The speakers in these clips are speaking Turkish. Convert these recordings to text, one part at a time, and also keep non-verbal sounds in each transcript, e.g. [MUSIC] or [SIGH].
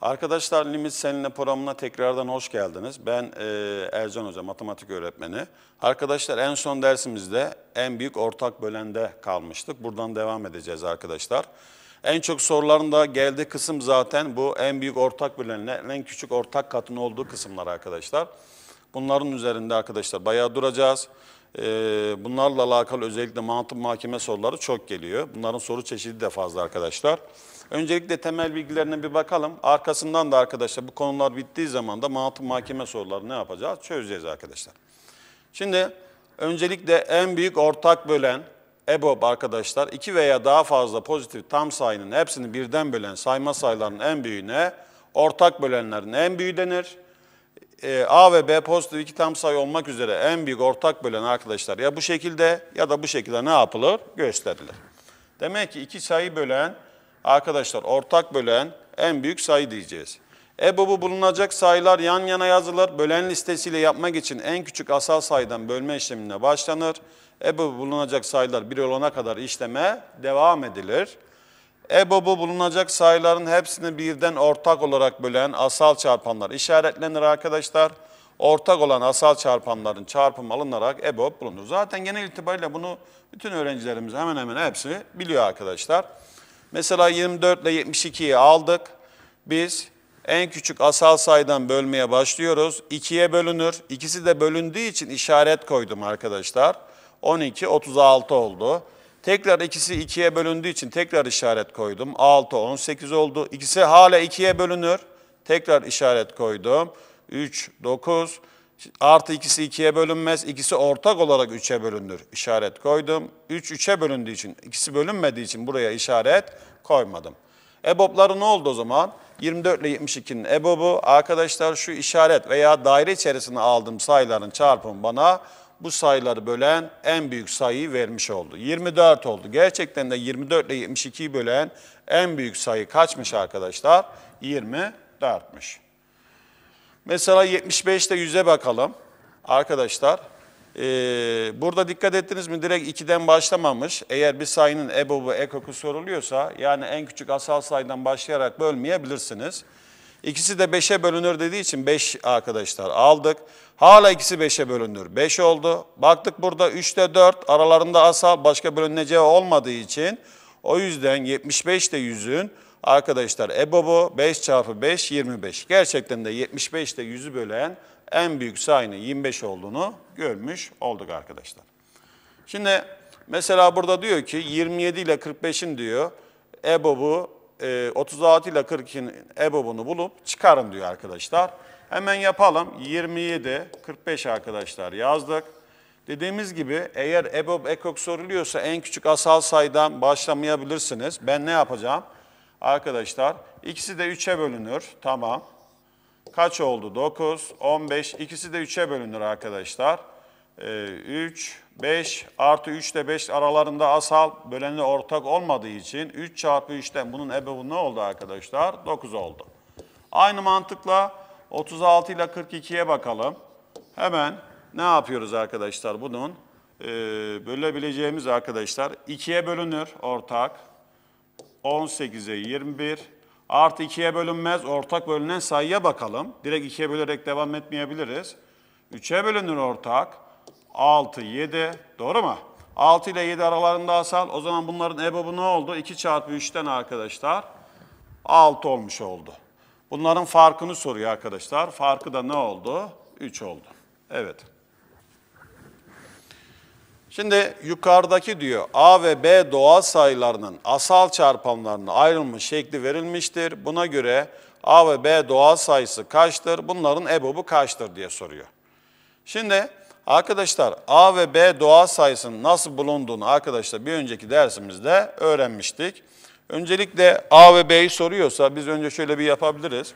Arkadaşlar Limit Seninle programına tekrardan hoş geldiniz. Ben e, Ercan Hoca, matematik öğretmeni. Arkadaşlar en son dersimizde en büyük ortak bölende kalmıştık. Buradan devam edeceğiz arkadaşlar. En çok soruların da geldiği kısım zaten bu en büyük ortak bölenle en küçük ortak katın olduğu kısımlar arkadaşlar. Bunların üzerinde arkadaşlar bayağı duracağız. Ee, bunlarla alakalı özellikle mantık mahkeme soruları çok geliyor. Bunların soru çeşidi de fazla arkadaşlar. Arkadaşlar. Öncelikle temel bilgilerine bir bakalım. Arkasından da arkadaşlar bu konular bittiği zaman da mantı mahkeme soruları ne yapacağız? Çözeceğiz arkadaşlar. Şimdi öncelikle en büyük ortak bölen EBOB arkadaşlar iki veya daha fazla pozitif tam sayının hepsini birden bölen sayma sayılarının en büyüğüne ortak bölenlerin en büyüğü denir. E, A ve B pozitif iki tam sayı olmak üzere en büyük ortak bölen arkadaşlar ya bu şekilde ya da bu şekilde ne yapılır? Gösterilir. Demek ki iki sayı bölen Arkadaşlar ortak bölen en büyük sayı diyeceğiz. EBOB'u bulunacak sayılar yan yana yazılır. Bölen listesiyle yapmak için en küçük asal sayıdan bölme işlemine başlanır. EBOB'u bulunacak sayılar 1 olana kadar işleme devam edilir. EBOB'u bulunacak sayıların hepsini birden ortak olarak bölen asal çarpanlar işaretlenir arkadaşlar. Ortak olan asal çarpanların çarpımı alınarak EBOB bulunur. Zaten genel itibariyle bunu bütün öğrencilerimiz hemen hemen hepsi biliyor arkadaşlar. Mesela 24 ile 72'yi aldık. Biz en küçük asal sayıdan bölmeye başlıyoruz. 2'ye bölünür. İkisi de bölündüğü için işaret koydum arkadaşlar. 12, 36 oldu. Tekrar ikisi 2'ye bölündüğü için tekrar işaret koydum. 6, 18 oldu. İkisi hala 2'ye bölünür. Tekrar işaret koydum. 3, 9, 9. Artı ikisi ikiye bölünmez. ikisi ortak olarak üçe bölünür. İşaret koydum. Üç üçe bölündüğü için, ikisi bölünmediği için buraya işaret koymadım. EBOB'ları ne oldu o zaman? 24 ile 72'nin EBOB'u arkadaşlar şu işaret veya daire içerisine aldığım sayıların çarpımı bana bu sayıları bölen en büyük sayıyı vermiş oldu. 24 oldu. Gerçekten de 24 ile 72'yi bölen en büyük sayı kaçmış arkadaşlar? 24'müş. Mesela 75'te 100'e bakalım arkadaşlar. E, burada dikkat ettiniz mi direkt 2'den başlamamış. Eğer bir sayının EBOB'u, e EKOK'u soruluyorsa yani en küçük asal sayıdan başlayarak bölmeyebilirsiniz. İkisi de 5'e bölünür dediği için 5 arkadaşlar aldık. Hala ikisi 5'e bölünür. 5 oldu. Baktık burada 3'te 4 aralarında asal başka bölüneceği olmadığı için o yüzden 75'te de 100'ün Arkadaşlar EBOBO 5 çarpı 5 25. Gerçekten de 75 ile 100'ü bölen en büyük sayının 25 olduğunu görmüş olduk arkadaşlar. Şimdi mesela burada diyor ki 27 ile 45'in diyor EBOB'u e, 36 ile 42'nin EBOB'unu bulup çıkarın diyor arkadaşlar. Hemen yapalım. 27, 45 arkadaşlar yazdık. Dediğimiz gibi eğer EBOB ekok soruluyorsa en küçük asal sayıdan başlamayabilirsiniz. Ben ne yapacağım? Arkadaşlar ikisi de 3'e bölünür. Tamam. Kaç oldu? 9, 15. İkisi de 3'e bölünür arkadaşlar. Ee, 3, 5 artı 3 ile 5 aralarında asal böleni ortak olmadığı için 3 çarpı 3'ten bunun ebebu ne oldu arkadaşlar? 9 oldu. Aynı mantıkla 36 ile 42'ye bakalım. Hemen ne yapıyoruz arkadaşlar bunun? Ee, bölebileceğimiz arkadaşlar 2'ye bölünür ortak. 18'e 21. Artı 2'ye bölünmez. Ortak bölünen sayıya bakalım. Direkt 2'ye bölerek devam etmeyebiliriz. 3'e bölünür ortak. 6, 7. Doğru mu? 6 ile 7 aralarında asal. O zaman bunların ebobu ne oldu? 2 çarpı 3'ten arkadaşlar 6 olmuş oldu. Bunların farkını soruyor arkadaşlar. Farkı da ne oldu? 3 oldu. Evet. Şimdi yukarıdaki diyor A ve B doğal sayılarının asal çarpımlarına ayrılmış şekli verilmiştir. Buna göre A ve B doğal sayısı kaçtır? Bunların ebobu kaçtır diye soruyor. Şimdi arkadaşlar A ve B doğal sayısının nasıl bulunduğunu arkadaşlar bir önceki dersimizde öğrenmiştik. Öncelikle A ve B'yi soruyorsa biz önce şöyle bir yapabiliriz.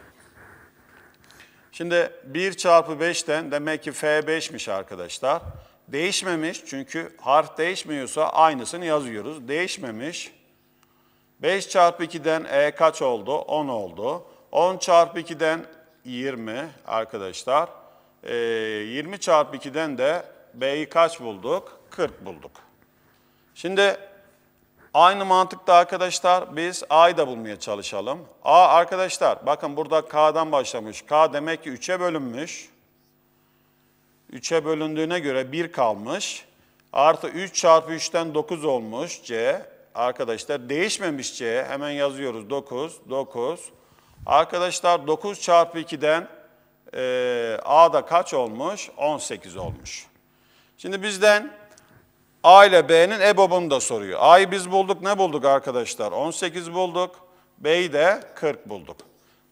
Şimdi 1 çarpı 5'ten demek ki F5'miş arkadaşlar. Değişmemiş çünkü harf değişmiyorsa aynısını yazıyoruz. Değişmemiş. 5 çarpı 2'den E kaç oldu? 10 oldu. 10 çarpı 2'den 20 arkadaşlar. E, 20 çarpı 2'den de B'yi kaç bulduk? 40 bulduk. Şimdi aynı mantıkta arkadaşlar biz A'yı da bulmaya çalışalım. A arkadaşlar bakın burada K'dan başlamış. K demek ki 3'e bölünmüş. 3'e bölündüğüne göre 1 kalmış. Artı 3 çarpı 3'ten 9 olmuş C. Arkadaşlar değişmemiş C. Hemen yazıyoruz 9, 9. Arkadaşlar 9 çarpı 2'den e, A'da kaç olmuş? 18 olmuş. Şimdi bizden A ile B'nin EBOB'unu da soruyor. A'yı biz bulduk ne bulduk arkadaşlar? 18 bulduk. B'yi de 40 bulduk.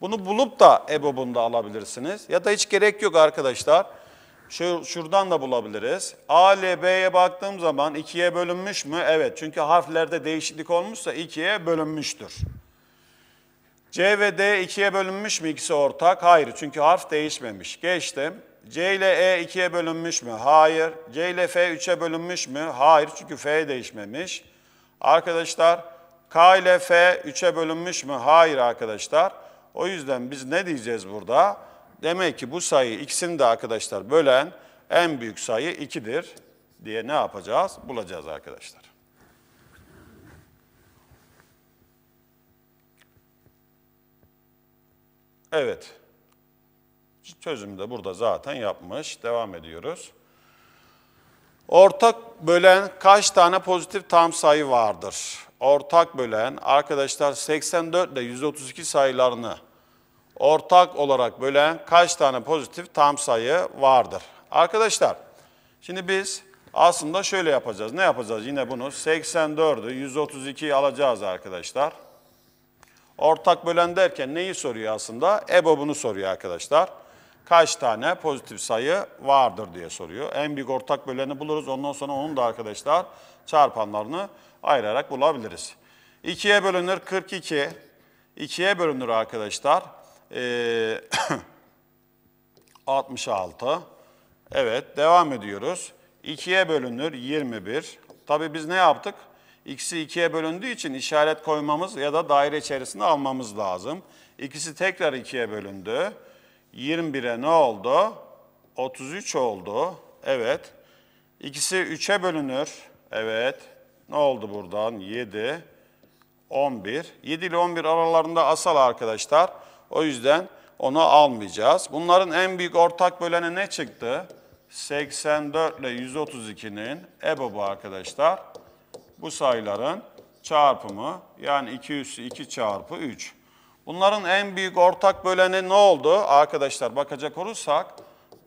Bunu bulup da EBOB'unu da alabilirsiniz. Ya da hiç gerek yok arkadaşlar. Arkadaşlar şuradan da bulabiliriz. A ile B'ye baktığım zaman 2'ye bölünmüş mü? Evet çünkü harflerde değişiklik olmuşsa 2'ye bölünmüştür. C ve D 2'ye bölünmüş mü? İkisi ortak. Hayır çünkü harf değişmemiş. Geçtim. C ile E 2'ye bölünmüş mü? Hayır. C ile F 3'e bölünmüş mü? Hayır çünkü F değişmemiş. Arkadaşlar K ile F 3'e bölünmüş mü? Hayır arkadaşlar. O yüzden biz ne diyeceğiz burada? Demek ki bu sayı ikisini de arkadaşlar bölen en büyük sayı 2'dir diye ne yapacağız? Bulacağız arkadaşlar. Evet. Çözümü de burada zaten yapmış. Devam ediyoruz. Ortak bölen kaç tane pozitif tam sayı vardır? Ortak bölen arkadaşlar 84 ile 132 sayılarını ortak olarak bölen kaç tane pozitif tam sayı vardır? Arkadaşlar şimdi biz aslında şöyle yapacağız. Ne yapacağız? Yine bunu 84'ü 132'yi alacağız arkadaşlar. Ortak bölen derken neyi soruyor aslında? EBOB'unu soruyor arkadaşlar. Kaç tane pozitif sayı vardır diye soruyor. En büyük ortak böleni buluruz. Ondan sonra onun da arkadaşlar çarpanlarını ayırarak bulabiliriz. 2'ye bölünür 42. 2'ye bölünür arkadaşlar e, ee, 66. [COUGHS] Evet devam ediyoruz. 2'ye bölünür 21. Tabii biz ne yaptık? İkisi 2'ye bölündüğü için işaret koymamız ya da daire içerisinde almamız lazım. İkisi tekrar 2'ye bölündü. 21'e ne oldu? 33 oldu. Evet. İkisi 3'e bölünür. Evet. Ne oldu buradan? 7, 11. 7 ile 11 aralarında asal arkadaşlar. O yüzden onu almayacağız. Bunların en büyük ortak böleni ne çıktı? 84 ile 132'nin EBOB'u arkadaşlar. Bu sayıların çarpımı yani 2 üssü 2 çarpı 3. Bunların en büyük ortak böleni ne oldu? Arkadaşlar bakacak olursak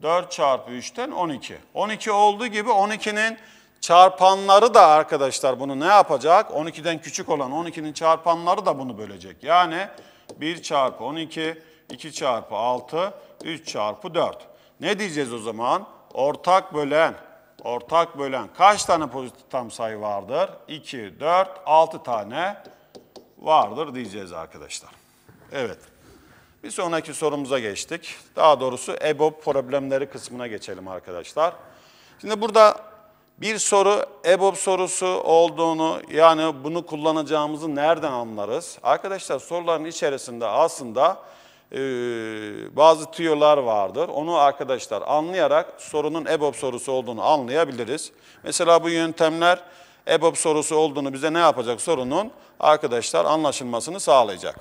4 çarpı 3'ten 12. 12 olduğu gibi 12'nin çarpanları da arkadaşlar bunu ne yapacak? 12'den küçük olan 12'nin çarpanları da bunu bölecek. Yani 1 çarpı 12, 2 çarpı 6, 3 çarpı 4. Ne diyeceğiz o zaman? Ortak bölen, ortak bölen kaç tane pozitif tam sayı vardır? 2, 4, 6 tane vardır diyeceğiz arkadaşlar. Evet. Bir sonraki sorumuza geçtik. Daha doğrusu EBOB problemleri kısmına geçelim arkadaşlar. Şimdi burada bir soru EBOB sorusu olduğunu yani bunu kullanacağımızı nereden anlarız? Arkadaşlar soruların içerisinde aslında e, bazı tüyolar vardır. Onu arkadaşlar anlayarak sorunun EBOB sorusu olduğunu anlayabiliriz. Mesela bu yöntemler EBOB sorusu olduğunu bize ne yapacak sorunun arkadaşlar anlaşılmasını sağlayacak.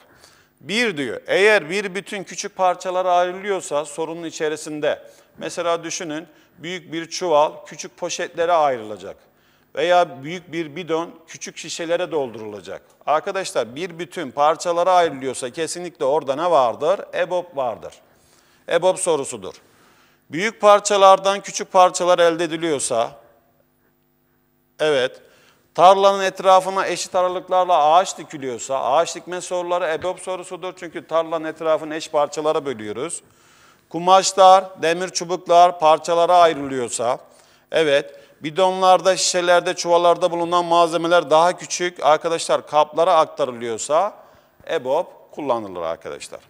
Bir diyor eğer bir bütün küçük parçalara ayrılıyorsa sorunun içerisinde Mesela düşünün büyük bir çuval küçük poşetlere ayrılacak veya büyük bir bidon küçük şişelere doldurulacak. Arkadaşlar bir bütün parçalara ayrılıyorsa kesinlikle orada ne vardır? EBOB vardır. EBOB sorusudur. Büyük parçalardan küçük parçalar elde ediliyorsa, evet, tarlanın etrafına eşit aralıklarla ağaç dikiliyorsa, ağaç dikme soruları EBOB sorusudur. Çünkü tarlanın etrafını eş parçalara bölüyoruz. Kumaşlar, demir çubuklar parçalara ayrılıyorsa, evet bidonlarda, şişelerde, çuvallarda bulunan malzemeler daha küçük arkadaşlar kaplara aktarılıyorsa EBOB kullanılır arkadaşlar.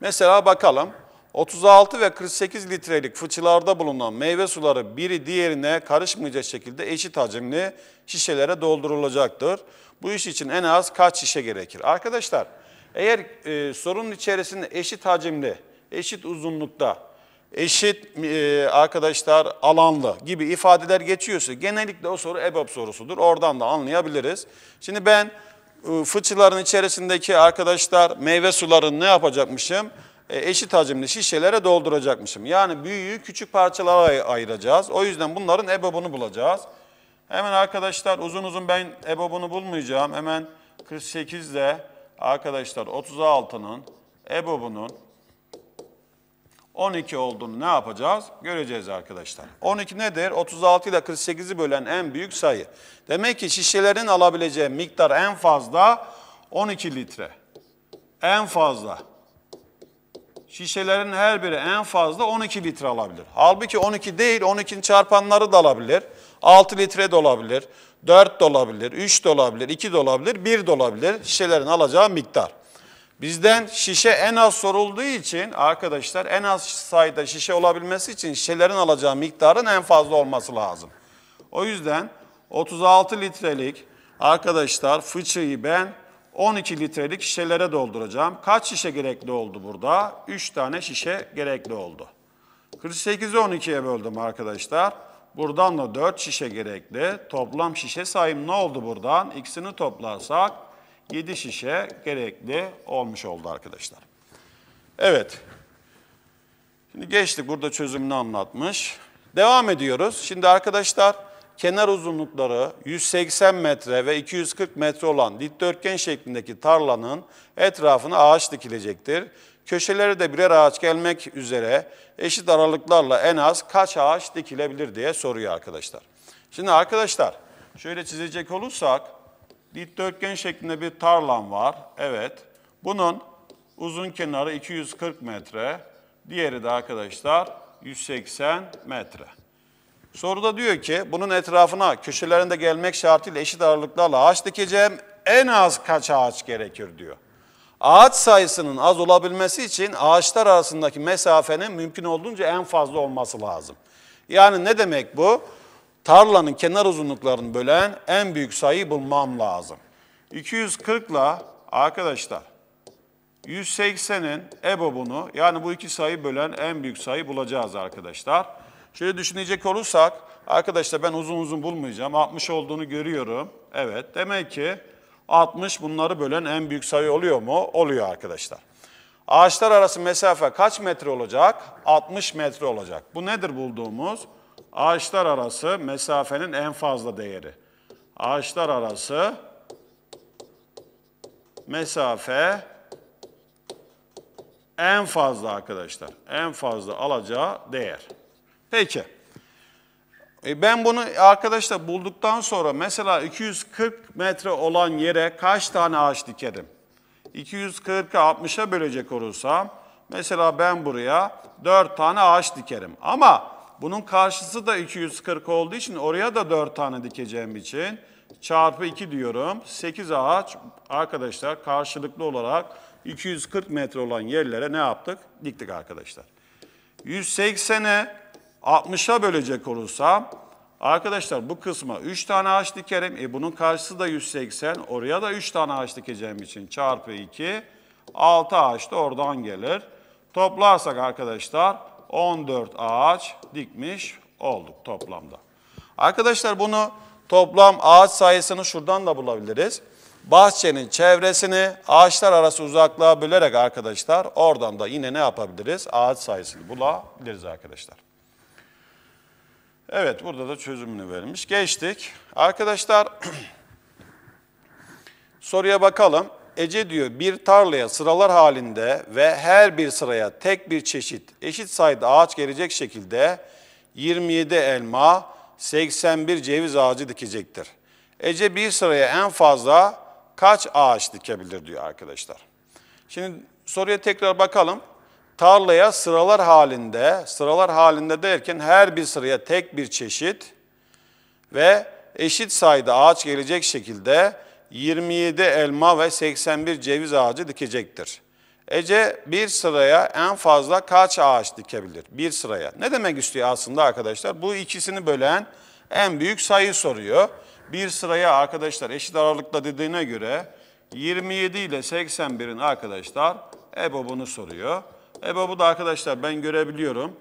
Mesela bakalım 36 ve 48 litrelik fıçılarda bulunan meyve suları biri diğerine karışmayacak şekilde eşit hacimli şişelere doldurulacaktır. Bu iş için en az kaç şişe gerekir? Arkadaşlar eğer e, sorunun içerisinde eşit hacimli, eşit uzunlukta, eşit e, arkadaşlar alanlı gibi ifadeler geçiyorsa genellikle o soru EBOB sorusudur. Oradan da anlayabiliriz. Şimdi ben e, fıçıların içerisindeki arkadaşlar meyve sularını ne yapacakmışım? E, eşit hacimli şişelere dolduracakmışım. Yani büyüğü küçük parçalara ayıracağız. O yüzden bunların EBOB'unu bulacağız. Hemen arkadaşlar uzun uzun ben EBOB'unu bulmayacağım. Hemen 48 ile arkadaşlar 36'nın EBOB'unun 12 olduğunu ne yapacağız? Göreceğiz arkadaşlar. 12 nedir? 36 ile 48'i bölen en büyük sayı. Demek ki şişelerin alabileceği miktar en fazla 12 litre. En fazla. Şişelerin her biri en fazla 12 litre alabilir. Halbuki 12 değil, 12'nin çarpanları da alabilir. 6 litre de olabilir. 4 de olabilir, 3 de olabilir, 2 de olabilir, 1 de olabilir şişelerin alacağı miktar. Bizden şişe en az sorulduğu için arkadaşlar en az sayıda şişe olabilmesi için şişelerin alacağı miktarın en fazla olması lazım. O yüzden 36 litrelik arkadaşlar fıçıyı ben 12 litrelik şişelere dolduracağım. Kaç şişe gerekli oldu burada? 3 tane şişe gerekli oldu. 48'i 12'ye böldüm arkadaşlar. Buradan da 4 şişe gerekli. Toplam şişe sayım ne oldu buradan? İkisini toplarsak 7 şişe gerekli olmuş oldu arkadaşlar. Evet. Şimdi geçtik burada çözümünü anlatmış. Devam ediyoruz. Şimdi arkadaşlar kenar uzunlukları 180 metre ve 240 metre olan dikdörtgen şeklindeki tarlanın etrafına ağaç dikilecektir. Köşelere de birer ağaç gelmek üzere eşit aralıklarla en az kaç ağaç dikilebilir diye soruyor arkadaşlar. Şimdi arkadaşlar şöyle çizecek olursak dikdörtgen şeklinde bir tarlam var. Evet. Bunun uzun kenarı 240 metre, diğeri de arkadaşlar 180 metre. Soruda diyor ki bunun etrafına köşelerinde gelmek şartıyla eşit aralıklarla ağaç dikeceğim. En az kaç ağaç gerekir diyor. Ağaç sayısının az olabilmesi için ağaçlar arasındaki mesafenin mümkün olduğunca en fazla olması lazım. Yani ne demek bu? Tarlanın kenar uzunluklarını bölen en büyük sayıyı bulmam lazım. 240 ile arkadaşlar 180'in ebobunu yani bu iki sayı bölen en büyük sayı bulacağız arkadaşlar. Şöyle düşünecek olursak arkadaşlar ben uzun uzun bulmayacağım. 60 olduğunu görüyorum. Evet demek ki 60 bunları bölen en büyük sayı oluyor mu? Oluyor arkadaşlar. Ağaçlar arası mesafe kaç metre olacak? 60 metre olacak. Bu nedir bulduğumuz? Ağaçlar arası mesafenin en fazla değeri. Ağaçlar arası mesafe en fazla arkadaşlar. En fazla alacağı değer. Peki. E, ben bunu arkadaşlar bulduktan sonra mesela 240 metre olan yere kaç tane ağaç dikerim? 240'a 60'a bölecek olursam mesela ben buraya 4 tane ağaç dikerim. Ama bunun karşısı da 240 olduğu için oraya da 4 tane dikeceğim için çarpı 2 diyorum. 8 ağaç arkadaşlar karşılıklı olarak 240 metre olan yerlere ne yaptık? Diktik arkadaşlar. 180'e 60'a bölecek olursam arkadaşlar bu kısma 3 tane ağaç dikerim. E bunun karşısı da 180. Oraya da 3 tane ağaç dikeceğim için çarpı 2. 6 ağaç da oradan gelir. Toplarsak arkadaşlar 14 ağaç dikmiş olduk toplamda. Arkadaşlar bunu toplam ağaç sayısını şuradan da bulabiliriz. Bahçenin çevresini ağaçlar arası uzaklığa bölerek arkadaşlar oradan da yine ne yapabiliriz? Ağaç sayısını bulabiliriz arkadaşlar. Evet burada da çözümünü vermiş. Geçtik. Arkadaşlar [CLEARS THROAT] soruya bakalım. Ece diyor bir tarlaya sıralar halinde ve her bir sıraya tek bir çeşit eşit sayıda ağaç gelecek şekilde 27 elma, 81 ceviz ağacı dikecektir. Ece bir sıraya en fazla kaç ağaç dikebilir diyor arkadaşlar. Şimdi soruya tekrar bakalım tarlaya sıralar halinde, sıralar halinde derken her bir sıraya tek bir çeşit ve eşit sayıda ağaç gelecek şekilde 27 elma ve 81 ceviz ağacı dikecektir. Ece bir sıraya en fazla kaç ağaç dikebilir? Bir sıraya. Ne demek istiyor aslında arkadaşlar? Bu ikisini bölen en büyük sayı soruyor. Bir sıraya arkadaşlar eşit aralıkta dediğine göre 27 ile 81'in arkadaşlar EBOB'unu soruyor bu da arkadaşlar ben görebiliyorum.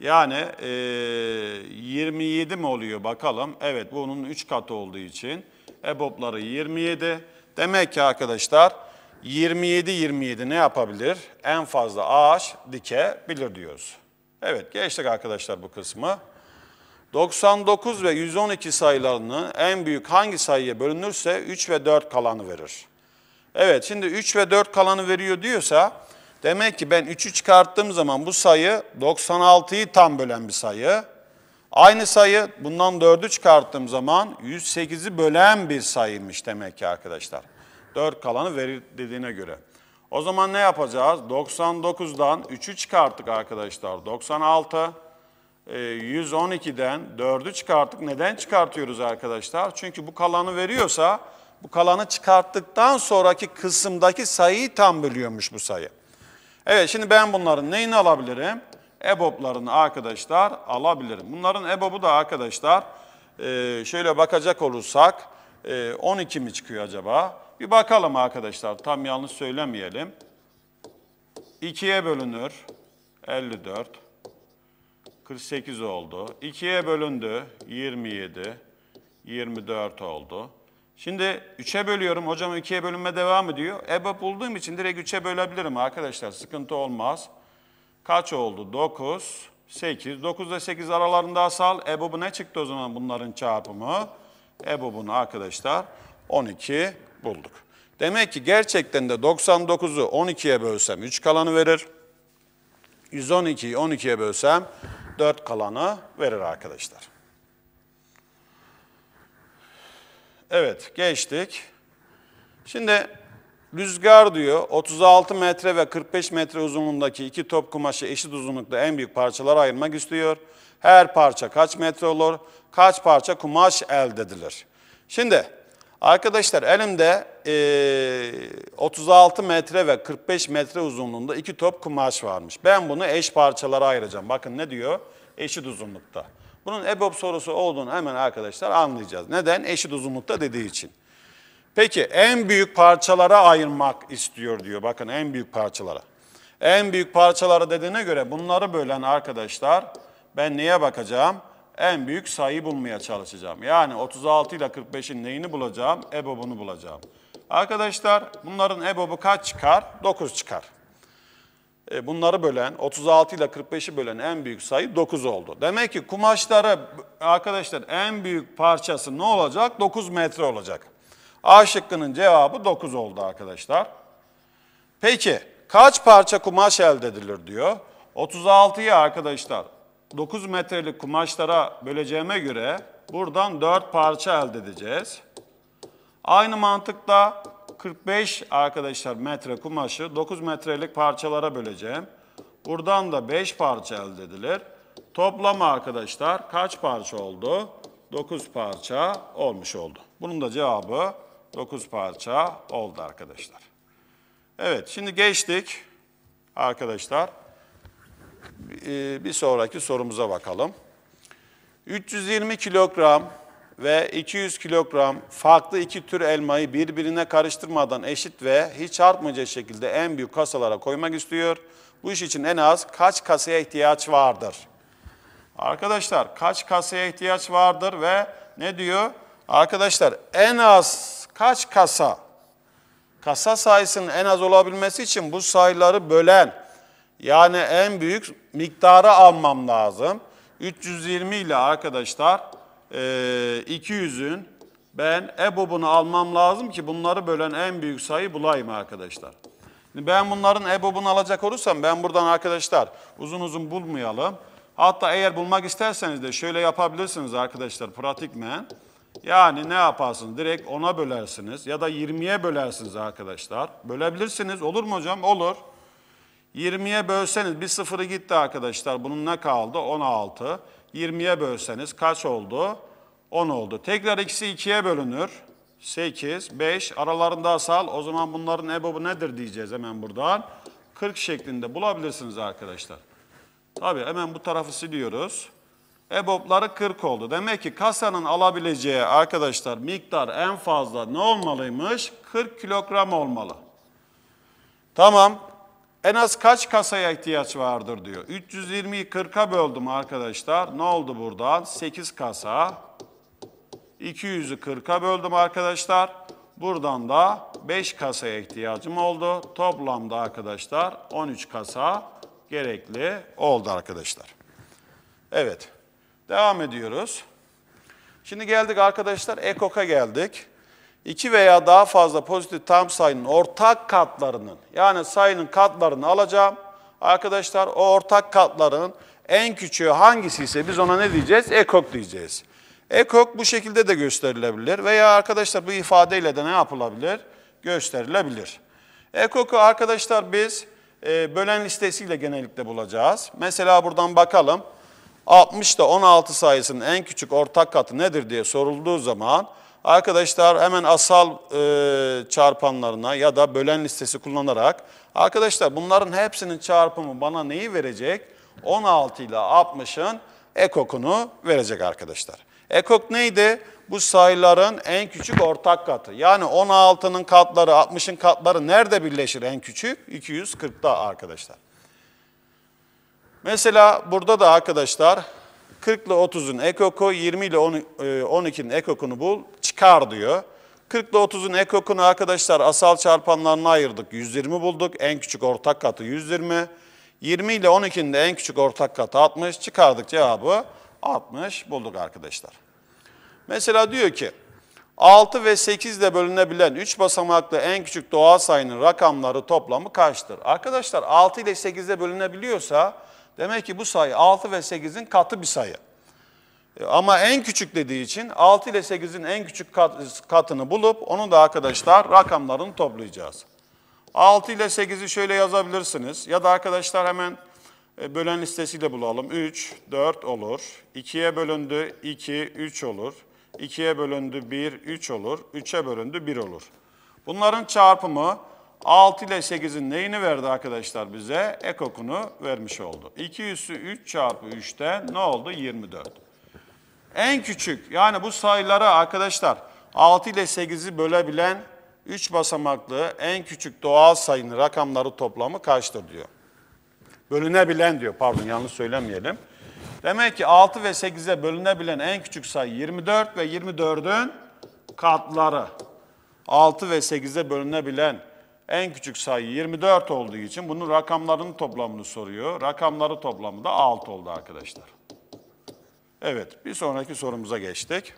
Yani e, 27 mi oluyor bakalım. Evet bunun 3 katı olduğu için EBOB'ları 27. Demek ki arkadaşlar 27 27 ne yapabilir? En fazla ağaç dikebilir diyoruz. Evet geçtik arkadaşlar bu kısmı. 99 ve 112 sayılarının en büyük hangi sayıya bölünürse 3 ve 4 kalanı verir. Evet şimdi 3 ve 4 kalanı veriyor diyorsa Demek ki ben 3'ü çıkarttığım zaman bu sayı 96'yı tam bölen bir sayı. Aynı sayı bundan 4'ü çıkarttığım zaman 108'i bölen bir sayıymış demek ki arkadaşlar. 4 kalanı verir dediğine göre. O zaman ne yapacağız? 99'dan 3'ü çıkarttık arkadaşlar. 96, 112'den 4'ü çıkarttık. Neden çıkartıyoruz arkadaşlar? Çünkü bu kalanı veriyorsa bu kalanı çıkarttıktan sonraki kısımdaki sayıyı tam bölüyormuş bu sayı. Evet şimdi ben bunların neyini alabilirim? EBOB'larını arkadaşlar alabilirim. Bunların EBOB'u da arkadaşlar e, şöyle bakacak olursak 12 e, mi çıkıyor acaba? Bir bakalım arkadaşlar tam yanlış söylemeyelim. 2'ye bölünür 54. 48 oldu. 2'ye bölündü 27. 24 oldu. Şimdi 3'e bölüyorum. Hocam 2'ye bölünme devam ediyor. EBA bulduğum için direkt 3'e bölebilirim arkadaşlar. Sıkıntı olmaz. Kaç oldu? 9, 8. 9 ile 8 aralarında asal. EBOB'u ne çıktı o zaman bunların çarpımı? EBOB'unu arkadaşlar 12 bulduk. Demek ki gerçekten de 99'u 12'ye bölsem 3 kalanı verir. 112'yi 12'ye bölsem 4 kalanı verir arkadaşlar. Evet geçtik. Şimdi rüzgar diyor 36 metre ve 45 metre uzunluğundaki iki top kumaşı eşit uzunlukta en büyük parçalara ayırmak istiyor. Her parça kaç metre olur? Kaç parça kumaş elde edilir? Şimdi arkadaşlar elimde e, 36 metre ve 45 metre uzunluğunda iki top kumaş varmış. Ben bunu eş parçalara ayıracağım. Bakın ne diyor? Eşit uzunlukta. Bunun EBOB sorusu olduğunu hemen arkadaşlar anlayacağız. Neden? Eşit uzunlukta dediği için. Peki en büyük parçalara ayırmak istiyor diyor. Bakın en büyük parçalara. En büyük parçalara dediğine göre bunları bölen arkadaşlar ben neye bakacağım? En büyük sayı bulmaya çalışacağım. Yani 36 ile 45'in neyini bulacağım? EBOB'unu bulacağım. Arkadaşlar bunların EBOB'u kaç çıkar? 9 çıkar. E, bunları bölen, 36 ile 45'i bölen en büyük sayı 9 oldu. Demek ki kumaşlara arkadaşlar en büyük parçası ne olacak? 9 metre olacak. A şıkkının cevabı 9 oldu arkadaşlar. Peki kaç parça kumaş elde edilir diyor. 36'yı arkadaşlar 9 metrelik kumaşlara böleceğime göre buradan 4 parça elde edeceğiz. Aynı mantıkla 45 arkadaşlar metre kumaşı 9 metrelik parçalara böleceğim. Buradan da 5 parça elde edilir. Toplamı arkadaşlar kaç parça oldu? 9 parça olmuş oldu. Bunun da cevabı 9 parça oldu arkadaşlar. Evet şimdi geçtik arkadaşlar. Bir e, sonraki sorumuza bakalım. 320 kilogram ve 200 kilogram farklı iki tür elmayı birbirine karıştırmadan eşit ve hiç artmayacak şekilde en büyük kasalara koymak istiyor. Bu iş için en az kaç kasaya ihtiyaç vardır? Arkadaşlar kaç kasaya ihtiyaç vardır ve ne diyor? Arkadaşlar en az kaç kasa? Kasa sayısının en az olabilmesi için bu sayıları bölen yani en büyük miktarı almam lazım. 320 ile arkadaşlar ee, e, 200'ün ben EBOB'unu almam lazım ki bunları bölen en büyük sayı bulayım arkadaşlar. ben bunların EBOB'unu alacak olursam ben buradan arkadaşlar uzun uzun bulmayalım. Hatta eğer bulmak isterseniz de şöyle yapabilirsiniz arkadaşlar pratikmen. Yani ne yaparsınız? Direkt 10'a bölersiniz ya da 20'ye bölersiniz arkadaşlar. Bölebilirsiniz. Olur mu hocam? Olur. 20'ye bölseniz bir sıfırı gitti arkadaşlar. Bunun ne kaldı? 16. 20'ye bölseniz kaç oldu? 10 oldu. Tekrar ikisi 2'ye bölünür. 8, 5 aralarında asal. O zaman bunların ebobu nedir diyeceğiz hemen buradan. 40 şeklinde bulabilirsiniz arkadaşlar. Tabi hemen bu tarafı siliyoruz. Ebobları 40 oldu. Demek ki kasanın alabileceği arkadaşlar miktar en fazla ne olmalıymış? 40 kilogram olmalı. Tamam. En az kaç kasaya ihtiyaç vardır diyor. 320'yi 40'a böldüm arkadaşlar. Ne oldu buradan? 8 kasa. 200'ü 40'a böldüm arkadaşlar. Buradan da 5 kasaya ihtiyacım oldu. Toplamda arkadaşlar 13 kasa gerekli oldu arkadaşlar. Evet. Devam ediyoruz. Şimdi geldik arkadaşlar EKOK'a geldik iki veya daha fazla pozitif tam sayının ortak katlarının yani sayının katlarını alacağım. Arkadaşlar o ortak katların en küçüğü hangisi ise biz ona ne diyeceğiz? Ekok diyeceğiz. Ekok bu şekilde de gösterilebilir veya arkadaşlar bu ifadeyle de ne yapılabilir? Gösterilebilir. Ekoku arkadaşlar biz e, bölen listesiyle genellikle bulacağız. Mesela buradan bakalım. 60'da 16 sayısının en küçük ortak katı nedir diye sorulduğu zaman Arkadaşlar hemen asal e, çarpanlarına ya da bölen listesi kullanarak arkadaşlar bunların hepsinin çarpımı bana neyi verecek? 16 ile 60'ın ekokunu verecek arkadaşlar. Ekok neydi? Bu sayıların en küçük ortak katı. Yani 16'nın katları, 60'ın katları nerede birleşir en küçük? 240'da arkadaşlar. Mesela burada da arkadaşlar 40 ile 30'un ekoku, 20 ile 12'nin e, ekokunu bul çıkar diyor. 40 ile 30'un ekokunu arkadaşlar asal çarpanlarına ayırdık. 120 bulduk. En küçük ortak katı 120. 20 ile 12'nin de en küçük ortak katı 60. Çıkardık cevabı 60 bulduk arkadaşlar. Mesela diyor ki 6 ve 8 ile bölünebilen 3 basamaklı en küçük doğal sayının rakamları toplamı kaçtır? Arkadaşlar 6 ile 8 ile bölünebiliyorsa demek ki bu sayı 6 ve 8'in katı bir sayı. Ama en küçük dediği için 6 ile 8'in en küçük kat, katını bulup onu da arkadaşlar rakamlarını toplayacağız. 6 ile 8'i şöyle yazabilirsiniz. Ya da arkadaşlar hemen e, bölen listesiyle bulalım. 3, 4 olur. 2'ye bölündü 2, 3 olur. 2'ye bölündü 1, 3 olur. 3'e bölündü 1 olur. Bunların çarpımı 6 ile 8'in neyini verdi arkadaşlar bize? Ekokunu vermiş oldu. 2 üssü 3 çarpı 3'te ne oldu? 24. En küçük yani bu sayılara arkadaşlar 6 ile 8'i bölebilen 3 basamaklı en küçük doğal sayının rakamları toplamı kaçtır diyor. Bölünebilen diyor pardon yanlış söylemeyelim. Demek ki 6 ve 8'e bölünebilen en küçük sayı 24 ve 24'ün katları. 6 ve 8'e bölünebilen en küçük sayı 24 olduğu için bunun rakamlarının toplamını soruyor. Rakamları toplamı da 6 oldu arkadaşlar. Evet, bir sonraki sorumuza geçtik.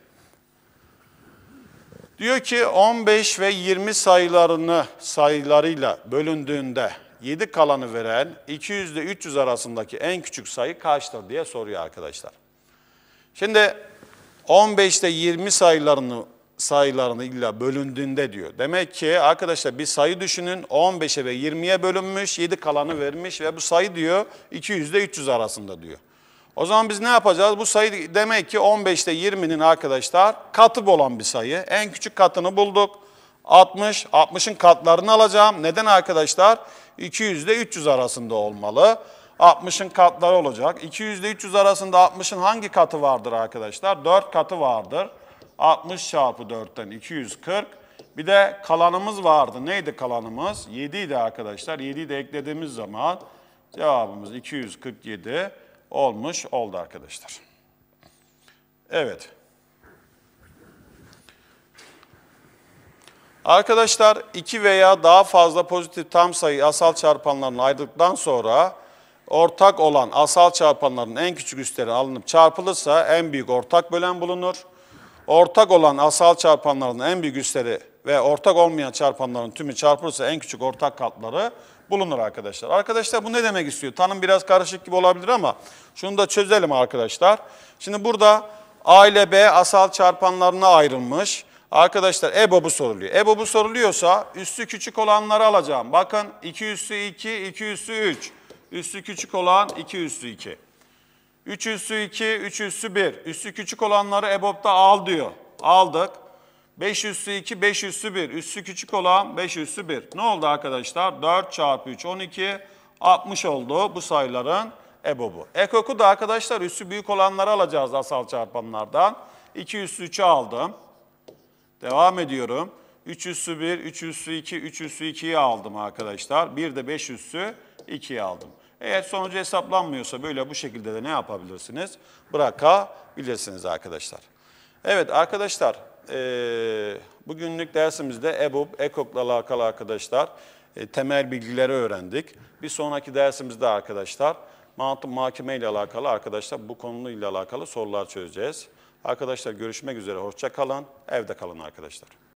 Diyor ki 15 ve 20 sayılarını sayılarıyla bölündüğünde 7 kalanı veren 200 ile 300 arasındaki en küçük sayı kaçtır diye soruyor arkadaşlar. Şimdi 15 ile 20 sayılarını sayılarını illa bölündüğünde diyor. Demek ki arkadaşlar bir sayı düşünün 15'e ve 20'ye bölünmüş 7 kalanı vermiş ve bu sayı diyor 200 ile 300 arasında diyor. O zaman biz ne yapacağız? Bu sayı demek ki 15'te 20'nin arkadaşlar katı olan bir sayı. En küçük katını bulduk. 60, 60'ın katlarını alacağım. Neden arkadaşlar? 200 ile 300 arasında olmalı. 60'ın katları olacak. 200 ile 300 arasında 60'ın hangi katı vardır arkadaşlar? 4 katı vardır. 60 çarpı 4'ten 240. Bir de kalanımız vardı. Neydi kalanımız? 7 idi arkadaşlar. 7'yi de eklediğimiz zaman cevabımız 247 olmuş oldu arkadaşlar. Evet. Arkadaşlar iki veya daha fazla pozitif tam sayı asal çarpanlarını ayırdıktan sonra ortak olan asal çarpanların en küçük üstleri alınıp çarpılırsa en büyük ortak bölen bulunur. Ortak olan asal çarpanların en büyük üstleri ve ortak olmayan çarpanların tümü çarpılırsa en küçük ortak katları bulunur arkadaşlar. Arkadaşlar bu ne demek istiyor? Tanım biraz karışık gibi olabilir ama şunu da çözelim arkadaşlar. Şimdi burada A ile B asal çarpanlarına ayrılmış. Arkadaşlar EBOB'u soruluyor. EBOB'u soruluyorsa üstü küçük olanları alacağım. Bakın 2 üstü 2, 2 üstü 3. Üstü küçük olan 2 üstü 2. 3 üstü 2, 3 üstü 1. Üstü küçük olanları EBOB'da al diyor. Aldık. 5 üssü 2, 5 üssü 1. Üssü küçük olan 5 üssü 1. Ne oldu arkadaşlar? 4 çarpı 3, 12. 60 oldu bu sayıların ebobu. Ekoku da arkadaşlar üssü büyük olanları alacağız asal çarpanlardan. 2 üssü 3'ü aldım. Devam ediyorum. 3 üssü 1, 3 üssü 2, 3 üssü 2'yi aldım arkadaşlar. Bir de 5 üssü 2'yi aldım. Eğer sonucu hesaplanmıyorsa böyle bu şekilde de ne yapabilirsiniz? Bırakabilirsiniz arkadaşlar. Evet arkadaşlar e, bugünlük dersimizde EBUB, EKOK'la alakalı arkadaşlar e, temel bilgileri öğrendik. Bir sonraki dersimizde arkadaşlar mahkeme ile alakalı arkadaşlar bu konuyla alakalı sorular çözeceğiz. Arkadaşlar görüşmek üzere, hoşça kalın, evde kalın arkadaşlar.